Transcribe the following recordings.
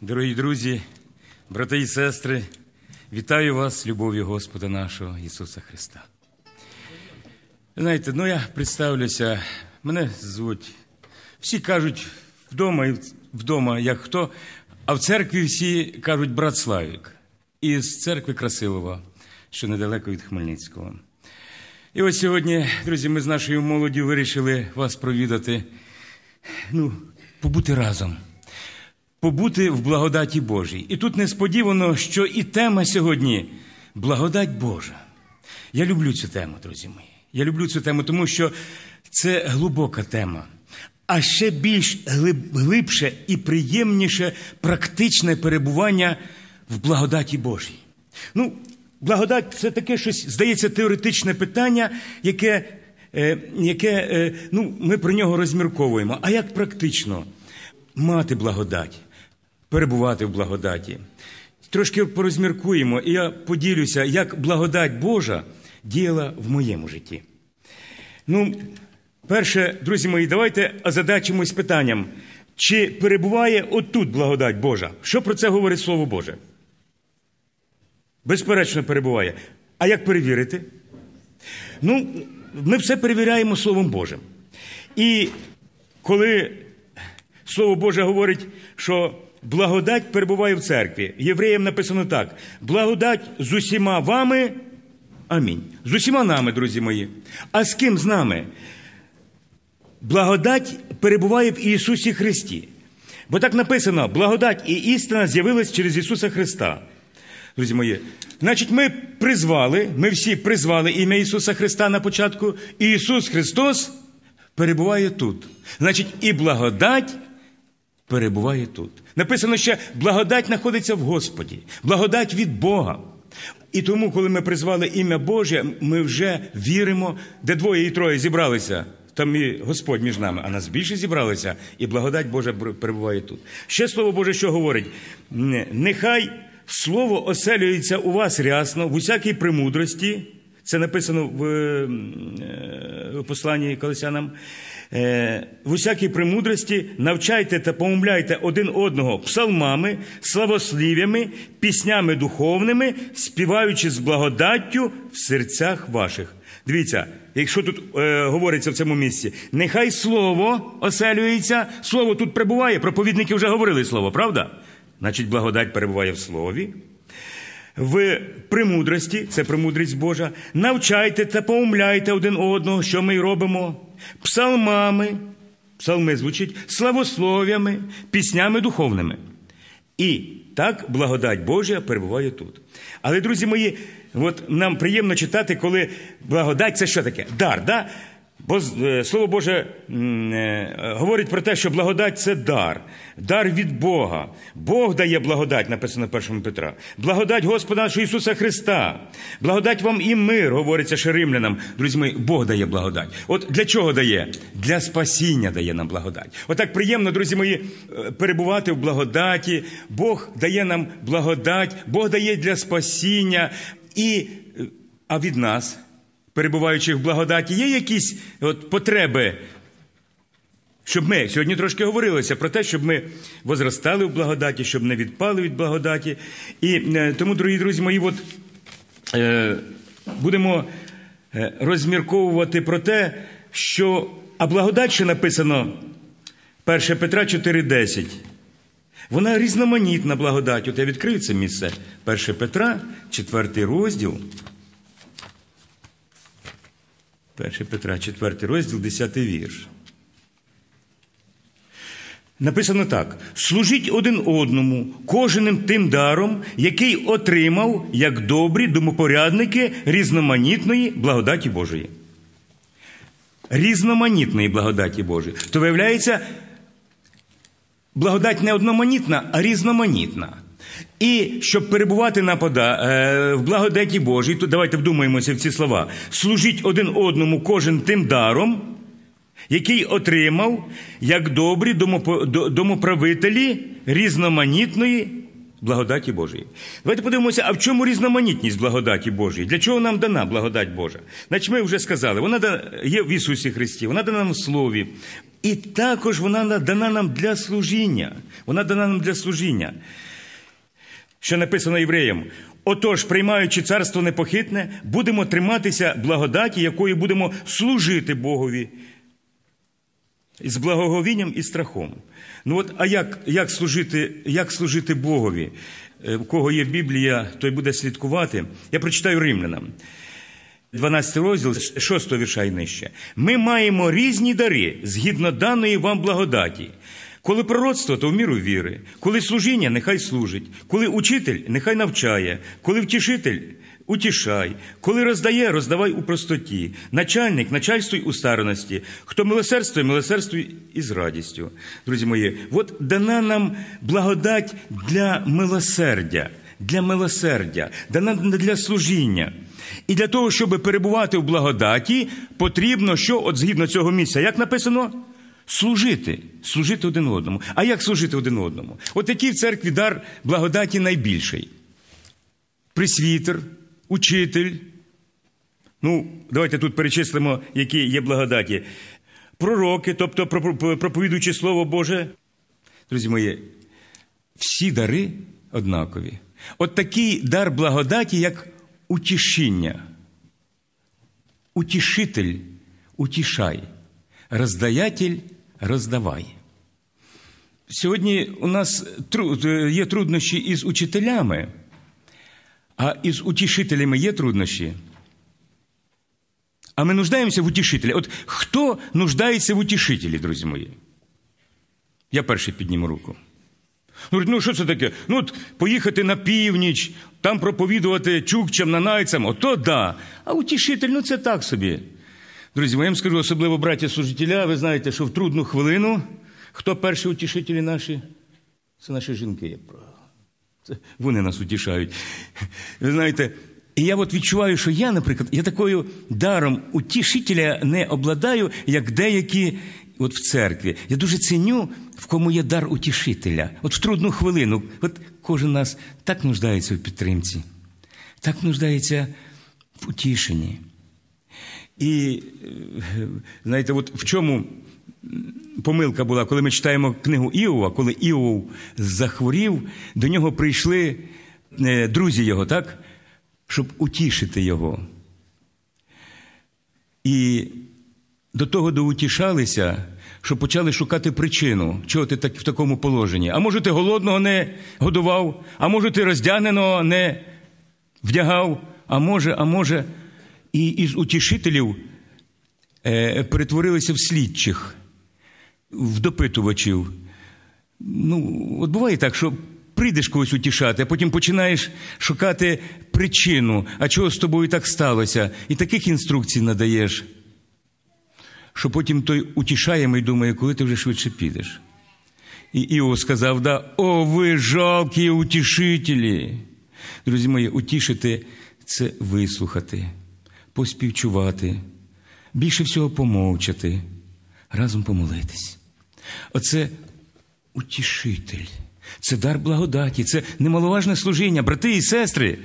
Дорогі друзі, брати і сестри, вітаю вас, любові Господа нашого Ісуса Христа. Знаєте, ну я представлюся, мене звуть. Всі кажуть вдома і вдома, як хто, а в церкві всі кажуть брат Славік із церкви Красилова, що недалеко від Хмельницького. І ось сьогодні, друзі, ми з нашою молоддю вирішили вас провідати, ну, побути разом побути в благодаті Божій. І тут несподівано, що і тема сьогодні благодать Божа. Я люблю цю тему, друзі мої. Я люблю цю тему, тому що це глибока тема. А ще більш глибше і приємніше практичне перебування в благодаті Божій. Ну, благодать це таке щось, здається, теоретичне питання, яке, е, яке е, ну, ми про нього розмірковуємо. А як практично мати благодать? перебувати в благодаті. Трошки порозміркуємо, і я поділюся, як благодать Божа діяла в моєму житті. Ну, перше, друзі мої, давайте озадачимось питанням, чи перебуває отут благодать Божа? Що про це говорить Слово Боже? Безперечно, перебуває. А як перевірити? Ну, ми все перевіряємо Словом Божим. І коли Слово Боже говорить, що благодать перебуває в церкві. Євреям написано так: благодать з усіма вами. Амінь. З усіма нами, друзі мої. А з ким з нами? Благодать перебуває в Ісусі Христі. Бо так написано: благодать і істина з'явились через Ісуса Христа. Друзі мої, значить, ми призвали, ми всі призвали ім'я Ісуса Христа на початку, і Ісус Христос перебуває тут. Значить, і благодать перебуває тут. Написано ще благодать знаходиться в Господі, благодать від Бога. І тому, коли ми призвали ім'я Боже, ми вже віримо, де двоє і троє зібралися. Там і Господь між нами, а нас більше зібралися, і благодать Божа перебуває тут. Ще слово Боже, що говорить: нехай слово оселюється у вас рясно, в усякій премудрості. Це написано в е, посланні Колесянам. Е, в усякій премудрості навчайте та поумляйте один одного псалмами, славослів'ями, піснями духовними, співаючи з благодаттю в серцях ваших. Дивіться, якщо тут е, говориться в цьому місці, нехай слово оселюється, слово тут перебуває. Проповідники вже говорили слово, правда? Значить, благодать перебуває в слові. В премудрості, це премудрість Божа, навчайте та поумляйте один одного, що ми й робимо псалмами, псалми звучить, славослов'ями, піснями духовними. І так благодать Божа перебуває тут. Але, друзі мої, от нам приємно читати, коли благодать це що таке? Дар. да? Бо е, Слово Боже е, говорить про те, що благодать це дар, дар від Бога. Бог дає благодать, написано першому Петра. Благодать Господа нашого Ісуса Христа. Благодать вам і мир, говориться ще римлянам. Друзі, мої, Бог дає благодать. От для чого дає? Для спасіння дає нам благодать. Отак приємно, друзі мої, е, перебувати в благодаті. Бог дає нам благодать, Бог дає для спасіння, і, а від нас перебуваючи в благодаті, є якісь от, потреби, щоб ми сьогодні трошки говорилися про те, щоб ми возростали в благодаті, щоб не відпали від благодаті. І е, тому, дорогі друзі мої, от, е, будемо е, розмірковувати про те, що а благодать, що написано 1 Петра 4,10. Вона різноманітна благодать. От я відкрию це місце 1 Петра, 4 розділ. 1 Петра, 4 розділ, 10 вірш. Написано так: служіть один одному, кожним тим даром, який отримав як добрі домопорядники різноманітної благодаті Божої. Різноманітної благодаті Божої. То виявляється, благодать не одноманітна, а різноманітна. І щоб перебувати на пода е, в благодаті Божій, то давайте вдумаємося в ці слова. Служіть один одному кожен тим даром, який отримав як добрі домоправителі різноманітної благодаті Божої. Давайте подивимося, а в чому різноманітність благодаті Божої? Для чого нам дана благодать Божа? Значить, ми вже сказали, вона є в Ісусі Христі, вона дана нам в Слові. І також вона дана нам для служіння. Вона дана нам для служіння що написано євреям. Отож, приймаючи царство непохитне, будемо триматися благодаті, якою будемо служити Богові. З благоговінням і страхом. Ну от, а як як, служити як служити Богові? У е, кого є Біблія, той буде слідкувати. Я прочитаю римлянам. 12 розділ, 6 вірша і нижче. Ми маємо різні дари згідно даної вам благодаті. Коли пророцтво, то в міру віри, коли служіння, нехай служить, коли учитель, нехай навчає, коли втішитель утішай, коли роздає, роздавай у простоті, начальник, начальствуй у старості, хто милосердствує, милосердствуй із радістю. Друзі мої, от дана нам благодать для милосердя, для милосердя, дана для служіння. І для того, щоб перебувати в благодаті, потрібно що, от згідно цього місця, як написано? Служити, служити один одному. А як служити один одному? От який в церкві дар благодаті найбільший? Присвітер, учитель. Ну, давайте тут перечислимо, які є благодаті. Пророки, тобто проповідуючи Слово Боже. Друзі мої, всі дари однакові. От такий дар благодаті, як утішіння. Утішитель, утішай, роздаятель – роздавай. Сьогодні у нас е, є труднощі із учителями, а із утішителями є труднощі. А ми нуждаємося в утішителі. От хто нуждається в утішителі, друзі мої? Я перший підніму руку. Говорить, ну що це таке? Ну, от поїхати на північ, там проповідувати чукчам, нанайцям, ото да. А утішитель, ну це так собі. Друзі, я скажу, особливо браття служителя, ви знаєте, що в трудну хвилину хто перші утішителі наші? Це наші жінки, як правило. Це вони нас утішають. Ви знаєте, і я от відчуваю, що я, наприклад, я такою даром утішителя не обладаю, як деякі от в церкві. Я дуже ціню, в кому є дар утішителя. От в трудну хвилину. От кожен нас так нуждається в підтримці, так нуждається в утішенні. І е, знаєте, от в чому помилка була, коли ми читаємо книгу Іова, коли Іов захворів, до нього прийшли е, друзі його, так? щоб утішити його. І до того доутішалися, що почали шукати причину, чого ти так в такому положенні. А може, ти голодного не годував, а може, ти роздягненого не вдягав, а може, а може і із утішителів е, перетворилися в слідчих, в допитувачів. Ну, от буває так, що прийдеш когось утішати, а потім починаєш шукати причину, а чого з тобою так сталося, і таких інструкцій надаєш, що потім той утішаємий думає, коли ти вже швидше підеш. І Іов сказав: да, О, ви жалкі утішителі. Друзі мої, утішити це вислухати поспівчувати, більше всього помовчати, разом помолитись. Оце утішитель, це дар благодаті, це немаловажне служіння, брати і сестри.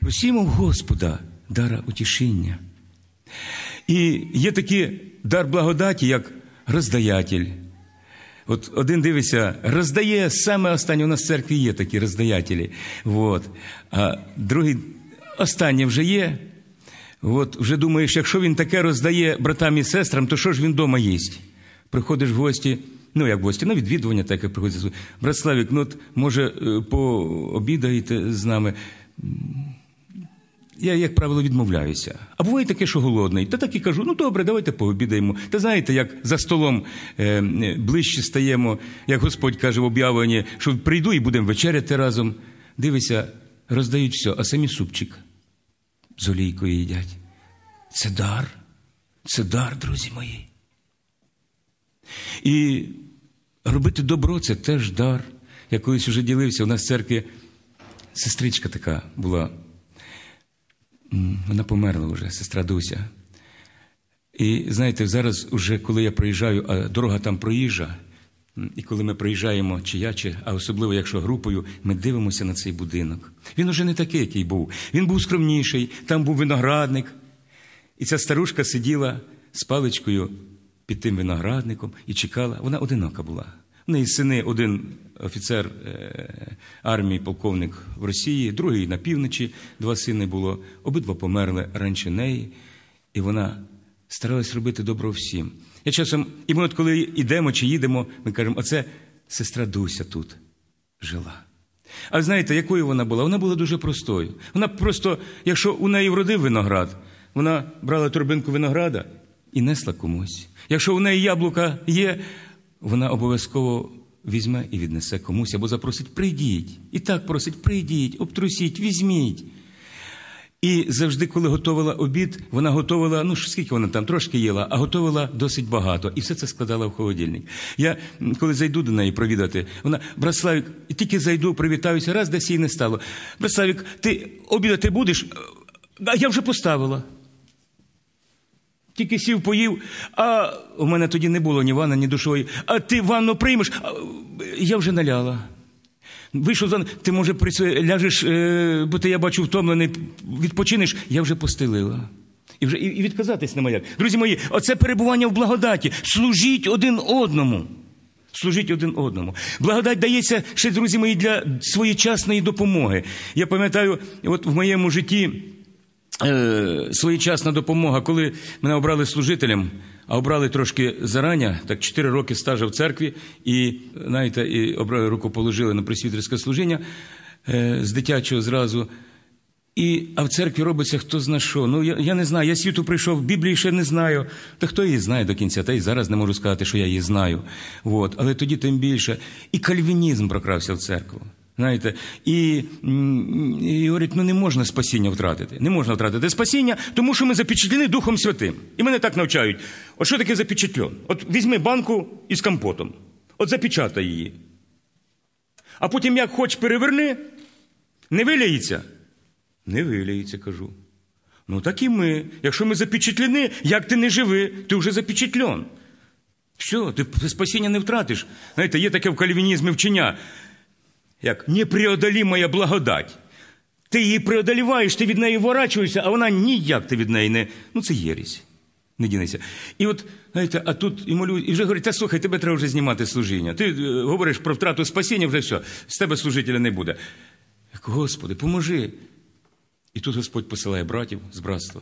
Просімо Господа дара утішення. І є такий дар благодаті, як роздаятель. От один дивиться, роздає саме останнє. У нас в церкві є такі роздаятелі. От. А другий останнє вже є, От вже думаєш, якщо він таке роздає братам і сестрам, то що ж він вдома їсть? Приходиш в гості, ну як в гості, на відвідування таке приходить. Брат Славік, ну от може е, пообідаєте з нами. Я, як правило, відмовляюся. А буває таке, що голодний. Та так і кажу: ну добре, давайте пообідаємо. Та знаєте, як за столом е, ближче стаємо, як Господь каже в об'явленні, що прийду і будемо вечеряти разом. Дивися, роздають все, а самі супчик з олійкою їдять. Це дар, це дар, друзі мої. І робити добро це теж дар. Я колись уже ділився. У нас в церкві сестричка така була. Вона померла вже, сестра Дуся. І знаєте, зараз, уже коли я проїжджаю, а дорога там проїжджа. І коли ми приїжджаємо, чи я, чи, а особливо якщо групою, ми дивимося на цей будинок. Він уже не такий, який був. Він був скромніший, там був виноградник. І ця старушка сиділа з паличкою під тим виноградником і чекала. Вона одинока була. В неї сини один офіцер е, армії, полковник в Росії, другий на півночі, два сини було. Обидва померли раніше неї, і вона старалась робити добро всім. Я часом, і ми, от коли йдемо чи їдемо, ми кажемо, оце сестра Дуся тут жила. А знаєте, якою вона була? Вона була дуже простою. Вона просто, якщо у неї вродив виноград, вона брала торбинку винограда і несла комусь. Якщо у неї яблука є, вона обов'язково візьме і віднесе комусь або запросить, прийдіть. І так просить, прийдіть, обтрусіть, візьміть. І завжди, коли готувала обід, вона готувала, ну скільки вона там трошки їла, а готувала досить багато. І все це складала в холодильник. Я коли зайду до неї провідати, вона Браславік, тільки зайду, привітаюся, раз десь їй не стало. Браславік, ти обідати будеш? А я вже поставила. Тільки сів поїв, а у мене тоді не було ні ванна, ні душої. А ти ванну приймеш, а я вже наляла. Вийшов ти, може, ляжеш, е, бо ти я бачу втомлений, відпочинеш, я вже постелила. І вже і відказатись нема як. Друзі мої, оце перебування в благодаті. Служіть один одному. Служіть один одному. Благодать дається ще, друзі мої, для своєчасної допомоги. Я пам'ятаю, от в моєму житті е, своєчасна допомога, коли мене обрали служителем. А обрали трошки зарані, так 4 роки стажа в церкві, і знаєте, і обрали руку положили на присвітерське служіння е, з дитячого зразу. І, А в церкві робиться хто зна що. Ну, я я не знаю, я світу прийшов, Біблії ще не знаю. Та хто її знає до кінця, та й зараз не можу сказати, що я її знаю. От. Але тоді тим більше. І кальвінізм прокрався в церкву. Знаєте, і і говорить, ну не можна спасіння втратити. Не можна втратити спасіння, тому що ми запечатлені Духом Святим. І мене так навчають. От що таке запечатлен? От візьми банку із компотом, от запечатай її. А потім, як хоч переверни, не виляється. Не виляється, кажу. Ну так і ми. Якщо ми запечатлені, як ти не живи, ти вже запечатлен. Все, ти спасіння не втратиш. Знаєте, є таке в кальвінізмі вчення як непреодолімая благодать. Ти її преодоліваєш, ти від неї ворачуєшся, а вона ніяк ти від неї не. Ну, це єрість. Не дінися. І от, знаєте, а тут йому люди, і вже говорять, та слухай, тебе треба вже знімати служіння. Ти е, говориш про втрату спасіння, вже все, з тебе служителя не буде. Як, Господи, поможи. І тут Господь посилає братів з братства.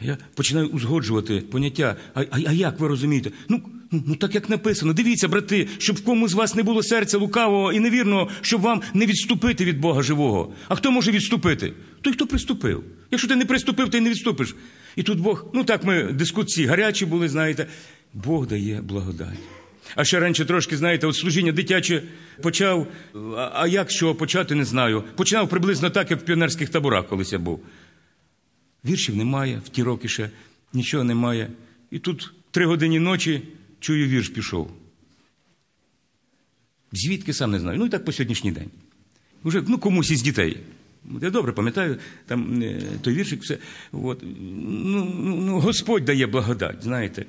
Я починаю узгоджувати поняття. А, а а, як ви розумієте? Ну, ну, ну так як написано. Дивіться, брати, щоб в кому з вас не було серця лукавого і невірного, щоб вам не відступити від Бога живого. А хто може відступити? Той, хто приступив. Якщо ти не приступив, ти не відступиш. І тут Бог, ну так ми дискусії гарячі були, знаєте, Бог дає благодать. А ще раніше трошки, знаєте, от служіння дитяче почав, а, а як що почати, не знаю. Починав приблизно так, як в піонерських таборах, колись я був. Віршів немає, в ті роки ще нічого немає. І тут три години ночі чую, вірш пішов. Звідки сам не знаю. Ну і так по сьогоднішній день. Уже ну, комусь із дітей я добре пам'ятаю там е, той віршик, все. От. Ну, ну, ну Господь дає благодать, знаєте.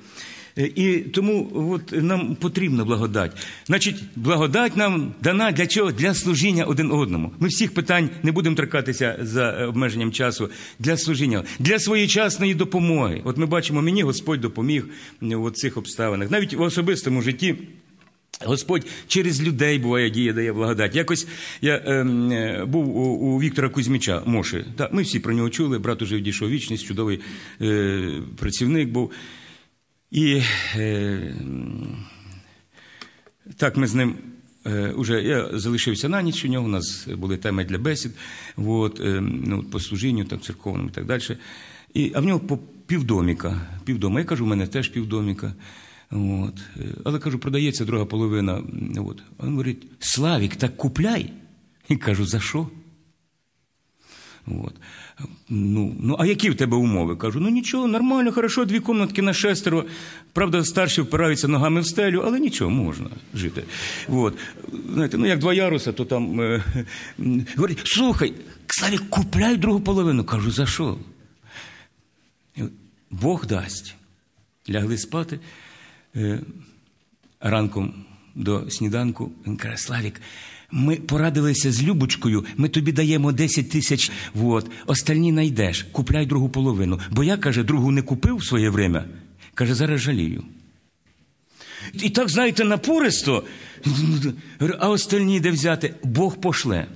Е, і тому от нам потрібна благодать. Значить, благодать нам дана для чого? Для служіння один одному. Ми всіх питань не будемо торкатися за обмеженням часу для служіння, для своєчасної допомоги. От ми бачимо, мені Господь допоміг е, в цих обставинах, навіть в особистому житті. Господь через людей буває діє, дає благодать. Якось я ем, е, був у, у Віктора Кузьміча Моши. Та, ми всі про нього чули, брат уже відійшов вічність, чудовий е, працівник був. І е, так ми з ним. Е, уже я залишився на ніч у нього, у нас були теми для бесід, е, ну, от, ну, по служінню, так, церковному і так далі. І, А в нього півдоміка. півдома. Я кажу, у мене теж півдоміка. От. Але кажу, продається друга половина. От. він говорить, Славік, так купляй. І кажу, за що? От. Ну, ну, а які в тебе умови? Кажу, ну нічого, нормально, хорошо, дві комнатки на шестеро. Правда, старші впираються ногами в стелю, але нічого, можна жити. От. Знаєте, ну як два яруса, то там е... говорить, слухай, Славік, купляй другу половину. Кажу, за що? Бог дасть. Лягли спати. Е, ранком до сніданку. Він каже, Славік, ми порадилися з Любочкою, ми тобі даємо 10 тисяч, вот, остальні найдеш, купляй другу половину. Бо я, каже, другу не купив в своє время, каже, зараз жалію. І так, знаєте, напористо, а остальні де взяти, Бог пошле.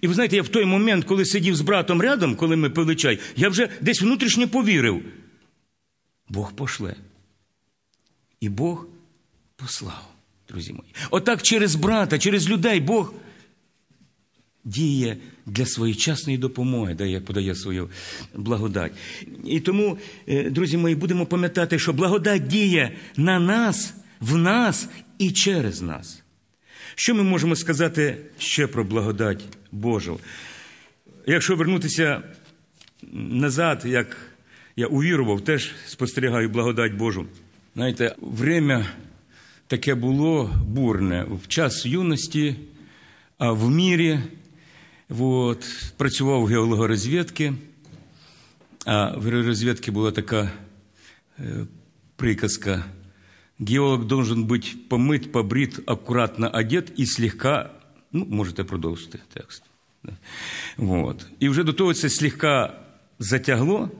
І ви знаєте, я в той момент, коли сидів з братом рядом, коли ми пили чай, я вже десь внутрішньо повірив. Бог пошле. І Бог послав, друзі мої. Отак через брата, через людей Бог діє для своєчасної допомоги, де подає свою благодать. І тому, е, друзі мої, будемо пам'ятати, що благодать діє на нас, в нас і через нас. Що ми можемо сказати ще про благодать Божу? Якщо вернутися назад, як я увірував, теж спостерігаю благодать Божу. Знаєте, время таке було бурне в час юності, а в мірі. От, працював в геологорозвідки, а в розвідці була така е, приказка: геолог должен бути помит, побрит, акуратно одет і слегка, ну, можете продовжити текст. От. І вже до того це слегка затягло,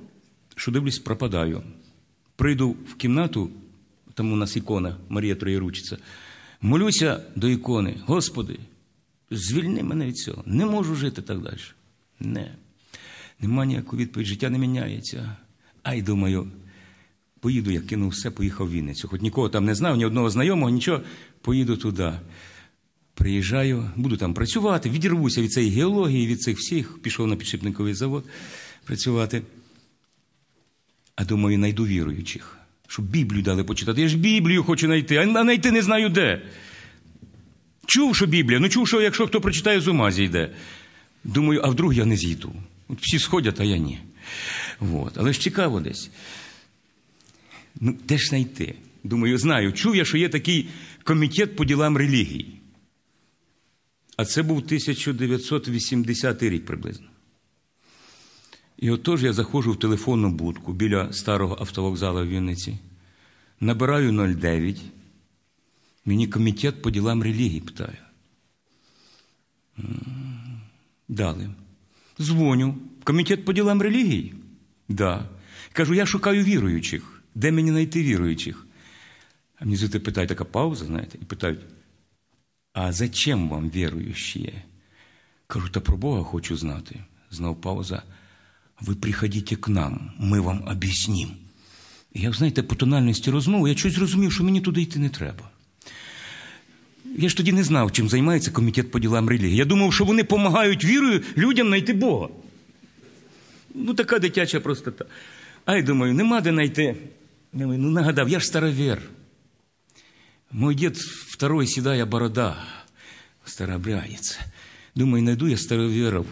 що дивлюсь, пропадаю прийду в кімнату, там у нас ікона Марія Троєручиця, молюся до ікони, Господи, звільни мене від цього. Не можу жити так далі. Не. Нема ніякої відповіді, життя не міняється. Ай, думаю, поїду, я кинув все, поїхав в Вінницю. Хоч нікого там не знав, ні одного знайомого, нічого, поїду туди. Приїжджаю, буду там працювати, відірвуся від цієї геології, від цих всіх, пішов на підшипниковий завод працювати а думаю, найду віруючих, щоб Біблію дали почитати. Я ж Біблію хочу знайти, а знайти не знаю де. Чув, що Біблія, ну чув, що якщо хто прочитає, з ума зійде. Думаю, а вдруг я не зійду. От Всі сходять, а я ні. От. Але ж цікаво десь. Ну, де ж знайти? Думаю, знаю, чув я, що є такий комітет по ділам релігії. А це був 1980 рік приблизно. І отож я заходжу в телефонну будку біля старого автовокзалу в Вінниці, набираю 09. Мені комітет по ділам релігії питає. Дали. Дзвоню. Комітет по ділам релігії? Да. Кажу, я шукаю віруючих. Де мені знайти віруючих? А мені звідти питають така пауза, знаєте, і питають: а зачем вам віруючі? Кажу, та про Бога хочу знати. Знов пауза ви приходите к нам, ми вам об'яснім. Я, знаєте, по тональності розмови я щось зрозумів, що мені туди йти не треба. Я ж тоді не знав, чим займається комітет по ділам релігії. Я думав, що вони допомагають вірою людям знайти Бога. Ну, така дитяча простота. А я думаю, нема де знайти. Ну, нагадав, я ж старовер. Мой дід второй сідає борода, старобрянець. Думаю, найду я староверов.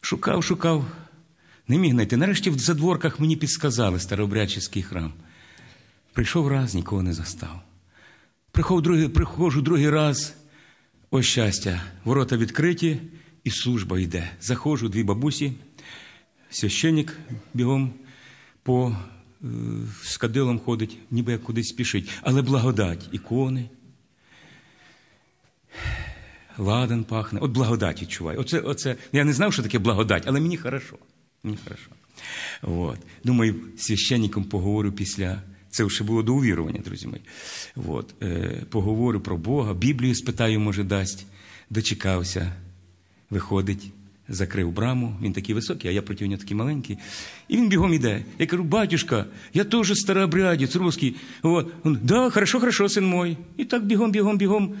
Шукав, шукав. Не міг знайти. Нарешті в задворках мені підсказали старообрядчий храм. Прийшов раз, нікого не застав. Прихов другий, приходжу другий раз. О, щастя, ворота відкриті, і служба йде. Заходжу дві бабусі, священник бігом по е, з ходить, ніби як кудись спішить. Але благодать ікони. Ладан пахне. От благодать відчуваю. Оце, оце, Я не знав, що таке благодать, але мені хорошо. Нехорошо. Ну, вот. Думаю, священником поговорю після. Це вже було до увірування, друзі мої. От. Е, поговорю про Бога, Біблію спитаю, може, дасть. Дочекався, виходить, закрив браму. Він такий високий, а я проти нього такий маленький. І він бігом іде. Я кажу, батюшка, я теж старообрядець, русський. От. Він, да, хорошо, хорошо, син мой. І так бігом, бігом, бігом.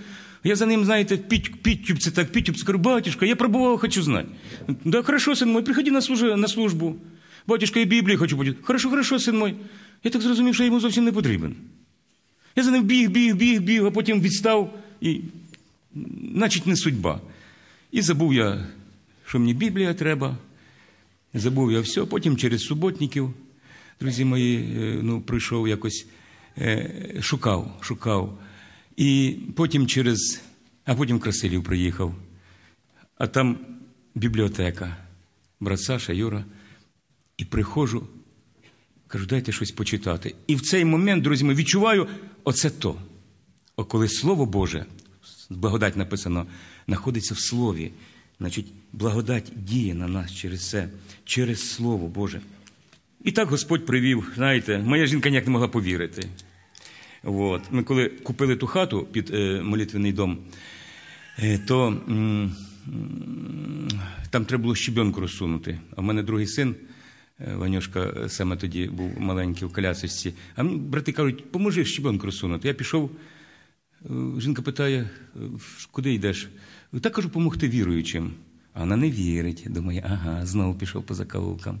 Я за ним, знаєте, піть, пітюбці, так пітюбці, кажу, батюшка, я пробував, хочу знати. Да, хорошо, син мой, приходи на, службу, на службу. Батюшка, я Біблію хочу бути. Хорошо, хорошо, син мой. Я так зрозумів, що я йому зовсім не потрібен. Я за ним біг, біг, біг, біг, а потім відстав і начить не судьба. І забув я, що мені Біблія треба. Забув я все. Потім через суботників, друзі мої, э, ну, прийшов якось, шукав, э, шукав. І потім через, а потім Красилів приїхав, а там бібліотека, брат Саша, Юра, і приходжу, кажу, дайте щось почитати. І в цей момент, друзі, ми відчуваю оце то. О, коли Слово Боже, благодать написано, знаходиться в Слові. Значить, благодать діє на нас через це, через Слово Боже. І так Господь привів, знаєте, моя жінка ніяк не могла повірити. От. Ми коли купили ту хату під е, молитвенний дом, е, то м, там треба було щебенку розсунути. А в мене другий син, е, Ванюшка, е, саме тоді був маленький в колясочці. А мені брати кажуть, поможи щебенку розсунути. Я пішов. Е, жінка питає, «Е, куди йдеш? Так кажу, помогти віруючим. А вона не вірить. Думає, ага, знову пішов по закавулкам,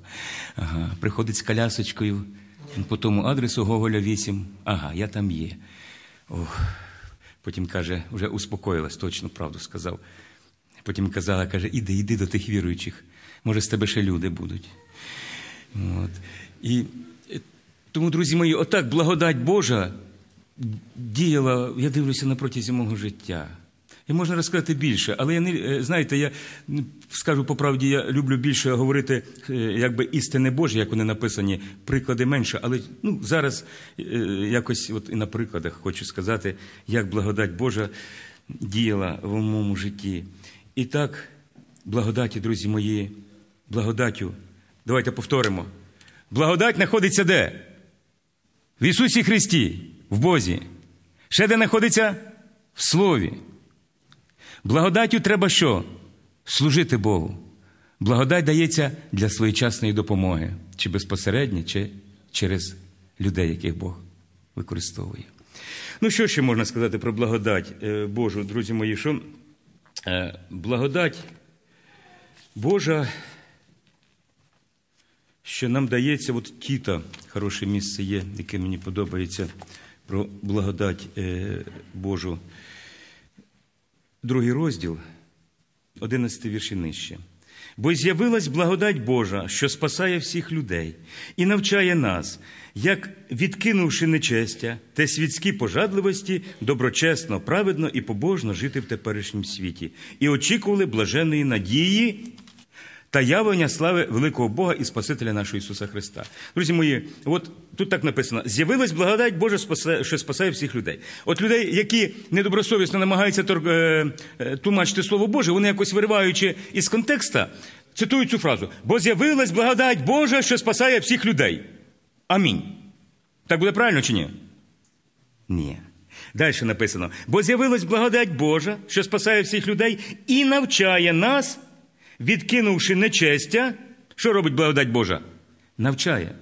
Ага, Приходить з колясочкою. По тому адресу Гоголя 8. Ага, я там є. Ох. Потім каже, вже успокоїлась, точно правду сказав. Потім казала, каже, іди, іди до тих віруючих. Може, з тебе ще люди будуть. От. І е, тому, друзі мої, отак благодать Божа діяла, я дивлюся на протязі мого життя. І можна розказати більше. Але я не е, знаєте, я скажу по правді, я люблю більше говорити, е, якби істини Божі, як вони написані, приклади менше. Але ну, зараз е, якось, от і на прикладах хочу сказати, як благодать Божа діяла в моєму житті. І так, благодаті, друзі мої, благодатю. Давайте повторимо. Благодать знаходиться де? В Ісусі Христі, в Бозі. Ще де знаходиться? В Слові. Благодаттю треба що? Служити Богу. Благодать дається для своєчасної допомоги, чи безпосередньо, чи через людей, яких Бог використовує. Ну, що ще можна сказати про благодать е, Божу, друзі мої, що е, благодать Божа, що нам дається, от Тіта, хороше місце є, яке мені подобається про благодать е, Божу. Другий розділ, 11 вірші нижче. Бо з'явилась благодать Божа, що спасає всіх людей, і навчає нас, як, відкинувши нечестя та світські пожадливості, доброчесно, праведно і побожно жити в теперішньому світі, і очікували блаженої надії та явлення слави великого Бога і Спасителя нашого Ісуса Христа. Друзі мої, от тут так написано: з'явилась благодать Божа, що спасає всіх людей. От людей, які недобросовісно намагаються е, е, тлумачити Слово Боже, вони якось вириваючи із контекста, цитують цю фразу: бо з'явилась благодать Божа, що спасає всіх людей. Амінь. Так буде правильно чи ні? Ні. Далі написано: бо з'явилась благодать Божа, що спасає всіх людей, і навчає нас відкинувши нечестя, що робить благодать Божа? Навчає.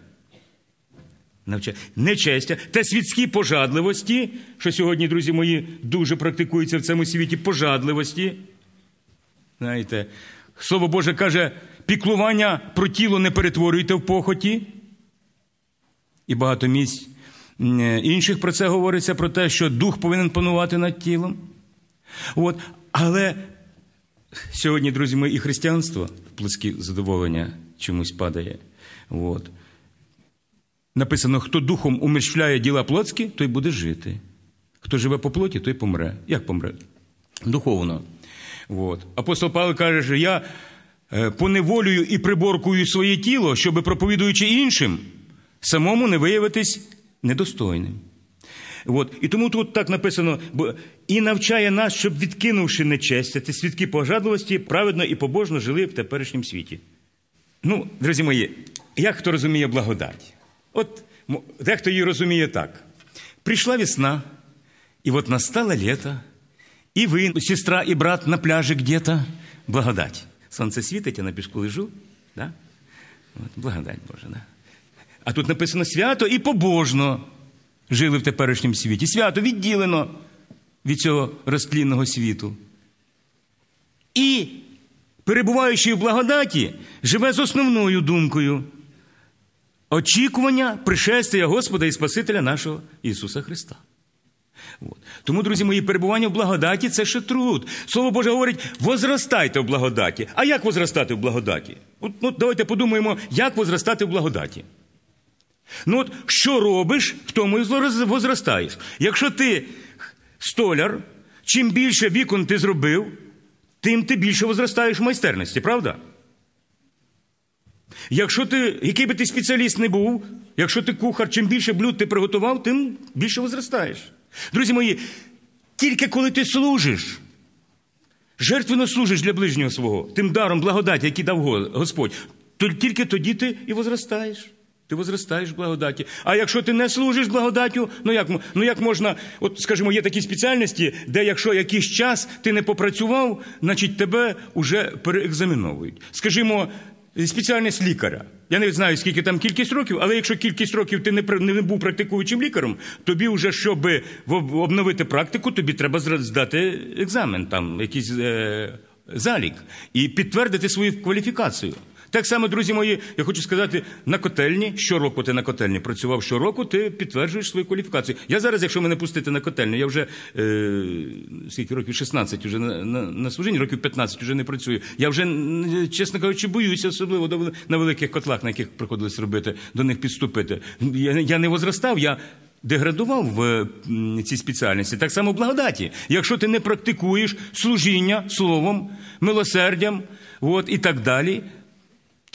Навчає. Нечестя та світські пожадливості, що сьогодні, друзі мої, дуже практикується в цьому світі пожадливості. Знаєте, Слово Боже каже, піклування про тіло не перетворюйте в похоті. І багато місць інших про це говориться, про те, що дух повинен панувати над тілом. От. Але Сьогодні, друзі, ми і християнство в плоскі задоволення чомусь падає. От. Написано: хто духом умерщвляє діла плотські, той буде жити. Хто живе по плоті, той помре. Як помре? Духовно. От. Апостол Павло каже, що я е, поневолюю і приборкую своє тіло, щоби проповідуючи іншим, самому не виявитись недостойним. От. І тому тут так написано: і навчає нас, щоб відкинувши нечестя, ті свідки пожадливості, праведно і побожно жили в теперішньому світі. Ну, друзі мої, як хто розуміє благодать? От дехто її розуміє так: прийшла весна, і от настало літо, і ви, сестра і брат на пляжі где-то, благодать. Сонце світить, я на пішку лежу. Да? От, благодать Божа. Да? А тут написано свято і побожно жили в теперішньому світі. Свято відділено від цього розтлінного світу. І, перебуваючи в благодаті, живе з основною думкою очікування пришестя Господа і Спасителя нашого Ісуса Христа. От. Тому, друзі мої, перебування в благодаті це ще труд. Слово Боже говорить, возростайте в благодаті. А як возростати в благодаті? От, ну, Давайте подумаємо, як возростати в благодаті. Ну от що робиш, в тому і возростаєш. Якщо ти столяр, чим більше вікон ти зробив, тим ти більше возростаєш в майстерності, правда? Якщо ти, який би ти спеціаліст не був, якщо ти кухар, чим більше блюд ти приготував, тим більше возростаєш. Друзі мої, тільки коли ти служиш, жертвенно служиш для ближнього свого, тим даром благодаті, який дав Господь, то тільки тоді ти і возростаєш. Ти возростаєш в благодаті. А якщо ти не служиш благодаттю, ну як ну як можна, от скажімо, є такі спеціальності, де якщо якийсь час ти не попрацював, значить тебе вже переекзаменовують. Скажімо, спеціальність лікаря. Я не знаю, скільки там кількість років, але якщо кількість років ти не не був практикуючим лікарем, тобі вже, щоб обновити практику, тобі треба здати екзамен, там якийсь е, залік і підтвердити свою кваліфікацію. Так само, друзі мої, я хочу сказати, на котельні щороку ти на котельні працював щороку, ти підтверджуєш свою кваліфікацію. Я зараз, якщо мене пустити на котельню, я вже е, скільки років 16 вже на, на, на служінні, років 15 вже не працюю. Я вже, чесно кажучи, боюся, особливо на великих котлах, на яких приходилось робити, до них підступити. Я, я не возростав, я. Деградував в цій спеціальності так само в благодаті. Якщо ти не практикуєш служіння словом, милосердям, от і так далі,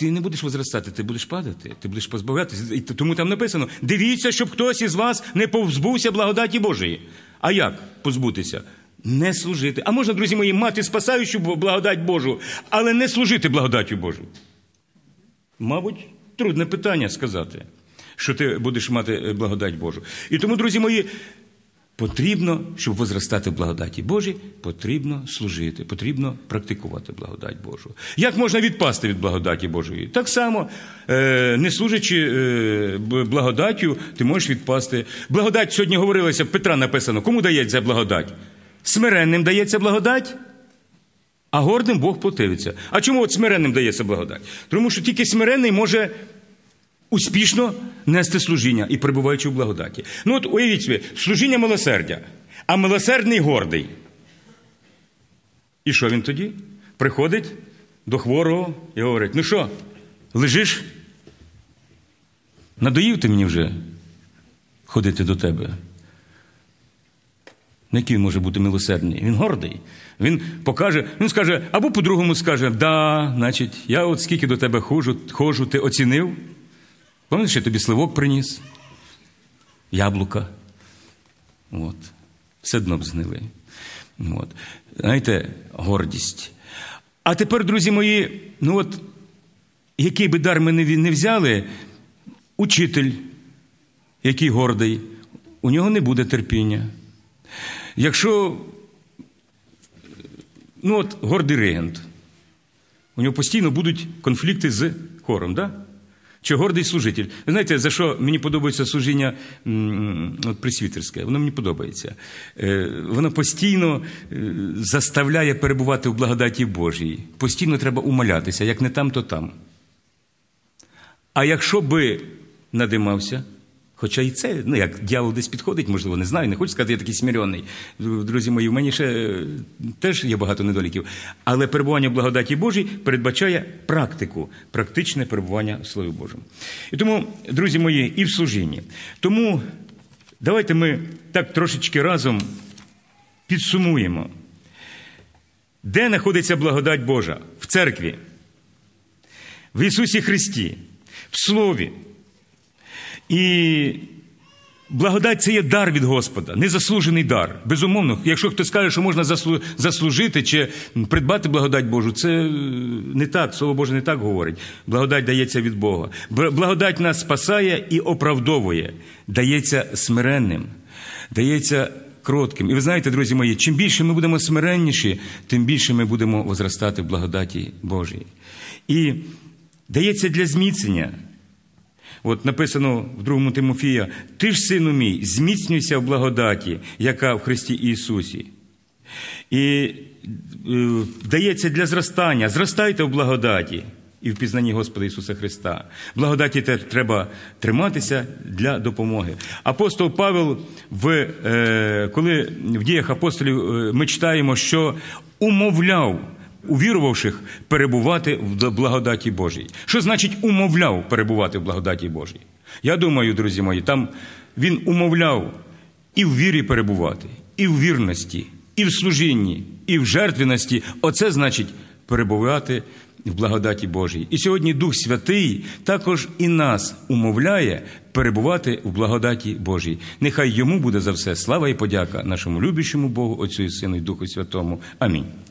ти не будеш возростати, ти будеш падати, ти будеш позбавлятися. І тому там написано: дивіться, щоб хтось із вас не повзбувся благодаті Божої. А як позбутися? Не служити. А можна, друзі мої, мати спасаючу благодать Божу, але не служити благодаттю Божу. Мабуть, трудне питання сказати, що ти будеш мати е, благодать Божу. І тому, друзі мої, Потрібно, щоб возростати в благодаті Божій, потрібно служити, потрібно практикувати благодать Божу. Як можна відпасти від благодаті Божої? Так само, е, не служачи е, благодаттю, ти можеш відпасти. Благодать сьогодні говорилося, Петра написано, кому дається благодать? Смиренним дається благодать, а гордим Бог противиться. А чому от смиренним дається благодать? Тому що тільки смиренний може успішно нести служіння і перебуваючи в благодаті. Ну от уявіть собі, служіння милосердя, а милосердний гордий. І що він тоді? Приходить до хворого і говорить: ну що, лежиш? Надоїв ти мені вже ходити до тебе. На ну, який він може бути милосердний? Він гордий. Він покаже, він скаже, або по-другому скаже, да, значить, я от скільки до тебе ходжу, ходжу ти оцінив. Пам'ятаєш, я тобі сливок приніс, яблука. От. Все одно б знили. От. Знаєте, гордість. А тепер, друзі мої, ну от, який би дар ми не взяли, учитель, який гордий, у нього не буде терпіння. Якщо ну от, гордий регент, у нього постійно будуть конфлікти з хором. Да? Чи гордий служитель? Ви знаєте, за що мені подобається служіння от присвітерське? Воно мені подобається. Е, воно постійно е, заставляє перебувати в благодаті Божій. Постійно треба умолятися, як не там, то там. А якщо би надимався, Хоча і це, ну як дьявол десь підходить, можливо, не знаю, не хочу сказати, я такий смірений. Друзі мої, в мені ще е, теж є багато недоліків. Але перебування в благодаті Божій передбачає практику, практичне перебування в Слові Божому. І тому, друзі мої, і в служінні. Тому давайте ми так трошечки разом підсумуємо, де знаходиться благодать Божа? В церкві, в Ісусі Христі, в Слові. І благодать це є дар від Господа, незаслужений дар. Безумовно, якщо хтось скаже, що можна заслужити чи придбати благодать Божу, це е, не так. Слово Боже не так говорить. Благодать дається від Бога. Благодать нас спасає і оправдовує, дається смиренним, дається. Кротким. І ви знаєте, друзі мої, чим більше ми будемо смиренніші, тим більше ми будемо возростати в благодаті Божій. І дається для зміцнення, От написано в другому Тимофія: Ти ж, сину мій, зміцнюйся в благодаті, яка в Христі Ісусі. І е, дається для зростання, зростайте в благодаті і в пізнанні Господа Ісуса Христа. Благодаті треба триматися для допомоги. Апостол Павел, в, е, коли в діях апостолів е, ми читаємо, що умовляв увірувавших перебувати в благодаті Божій. Що значить умовляв перебувати в благодаті Божій? Я думаю, друзі мої, там він умовляв і в вірі перебувати, і в вірності, і в служінні, і в жертвеності. Оце значить перебувати в благодаті Божій. І сьогодні Дух Святий також і нас умовляє перебувати в благодаті Божій. Нехай йому буде за все слава і подяка нашому любящому Богу, Отцю і Сину і Духу Святому. Амінь.